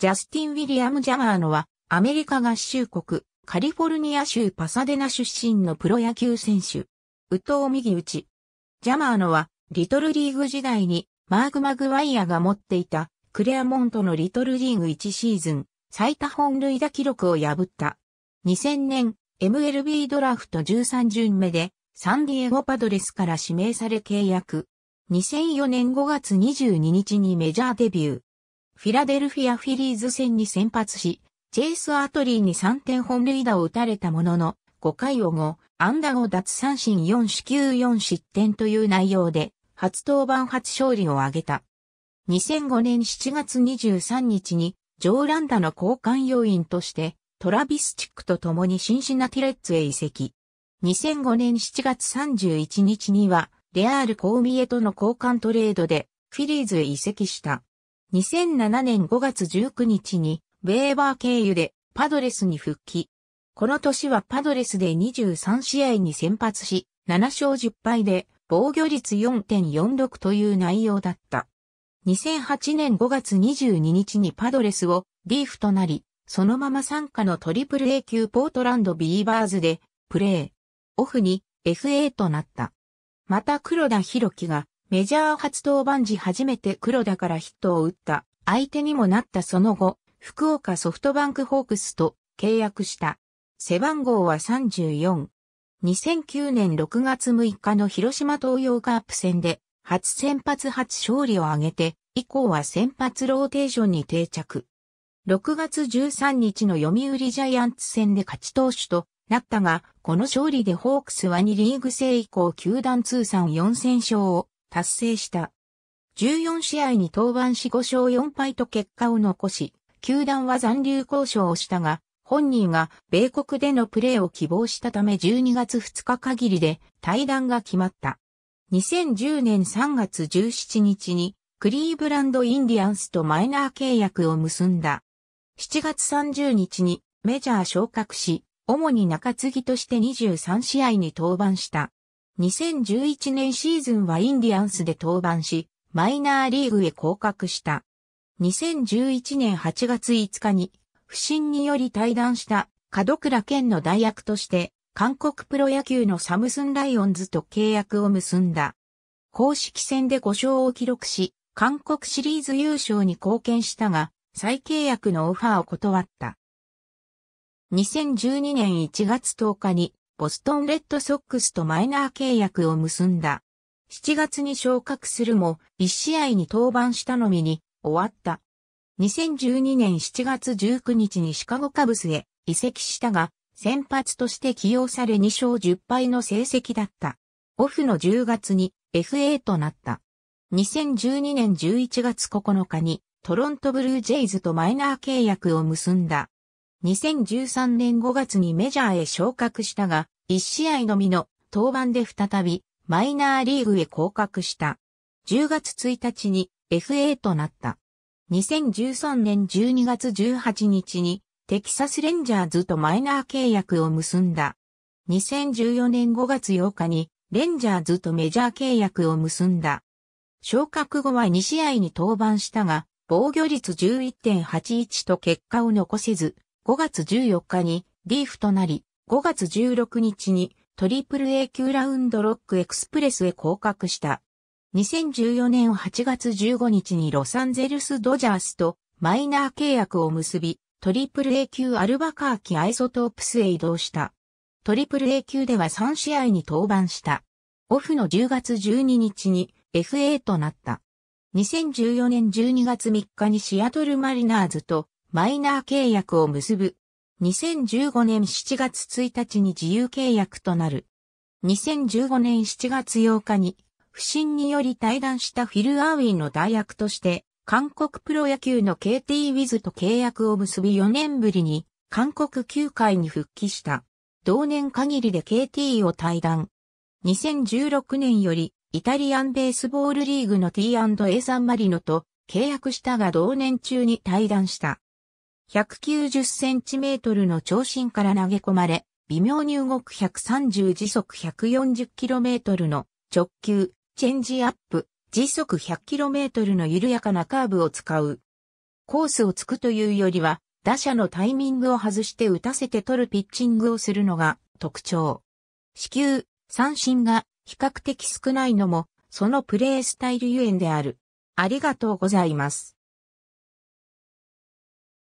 ジャスティン・ウィリアム・ジャガーノは、アメリカ合衆国、カリフォルニア州パサデナ出身のプロ野球選手。ウト藤右打ち。ジャマーノは、リトルリーグ時代に、マーク・マグワイアが持っていた、クレアモントのリトルリーグ1シーズン、最多本塁打記録を破った。2000年、MLB ドラフト13巡目で、サンディエゴパドレスから指名され契約。2004年5月22日にメジャーデビュー。フィラデルフィアフィリーズ戦に先発し、チェイス・アトリーに3点本塁打を打たれたものの、5回を5、安打5奪三振4四球4失点という内容で、初登板初勝利を挙げた。2005年7月23日に、ジョーランダの交換要員として、トラビスチックと共にシンシナティレッツへ移籍。2005年7月31日には、レアール・コーミエとの交換トレードで、フィリーズへ移籍した。2007年5月19日に、ベーバー経由でパドレスに復帰。この年はパドレスで23試合に先発し、7勝10敗で防御率4.46という内容だった。2008年5月22日にパドレスをリーフとなり、そのまま参加のトリプル A 級ポートランドビーバーズでプレー。オフに FA となった。また黒田博樹がメジャー初登板時初めて黒田からヒットを打った相手にもなったその後、福岡ソフトバンクホークスと契約した。背番号は34。2009年6月6日の広島東洋カープ戦で初先発初勝利を挙げて、以降は先発ローテーションに定着。6月13日の読売ジャイアンツ戦で勝ち投手となったが、この勝利でホークスは2リーグ制以降球団通算4戦勝を達成した。14試合に登板し5勝4敗と結果を残し、球団は残留交渉をしたが、本人が米国でのプレーを希望したため12月2日限りで対談が決まった。2010年3月17日にクリーブランドインディアンスとマイナー契約を結んだ。7月30日にメジャー昇格し、主に中継ぎとして23試合に登板した。2011年シーズンはインディアンスで登板し、マイナーリーグへ降格した。2011年8月5日に、不審により退団した門倉健の代役として、韓国プロ野球のサムスンライオンズと契約を結んだ。公式戦で5勝を記録し、韓国シリーズ優勝に貢献したが、再契約のオファーを断った。2012年1月10日にボストンレッドソックスとマイナー契約を結んだ。7月に昇格するも、1試合に登板したのみに終わった。2012年7月19日にシカゴカブスへ移籍したが、先発として起用され2勝10敗の成績だった。オフの10月に FA となった。2012年11月9日にトロントブルージェイズとマイナー契約を結んだ。2013年5月にメジャーへ昇格したが、1試合のみの登板で再びマイナーリーグへ降格した。10月1日に FA となった。2013年12月18日にテキサスレンジャーズとマイナー契約を結んだ。2014年5月8日にレンジャーズとメジャー契約を結んだ。昇格後は2試合に登板したが、防御率11.81と結果を残せず、5月14日にリーフとなり、5月16日にトリプル A 級ラウンドロックエクスプレスへ降格した。2014年8月15日にロサンゼルスドジャースとマイナー契約を結び、トリプル A 級アルバカーキアイソトープスへ移動した。トリプル A 級では3試合に登板した。オフの10月12日に FA となった。2014年12月3日にシアトルマリナーズとマイナー契約を結ぶ。2015年7月1日に自由契約となる。2015年7月8日に、不審により退団したフィル・アーウィンの代役として、韓国プロ野球の KT ウィズと契約を結び4年ぶりに、韓国球界に復帰した。同年限りで KT を退団。2016年より、イタリアンベースボールリーグの T&A サンマリノと契約したが同年中に退団した。190センチメートルの長身から投げ込まれ、微妙に動く130時速1 4 0トルの直球、チェンジアップ、時速1 0 0トルの緩やかなカーブを使う。コースを突くというよりは、打者のタイミングを外して打たせて取るピッチングをするのが特徴。死球、三振が比較的少ないのも、そのプレースタイルゆえんである。ありがとうございます。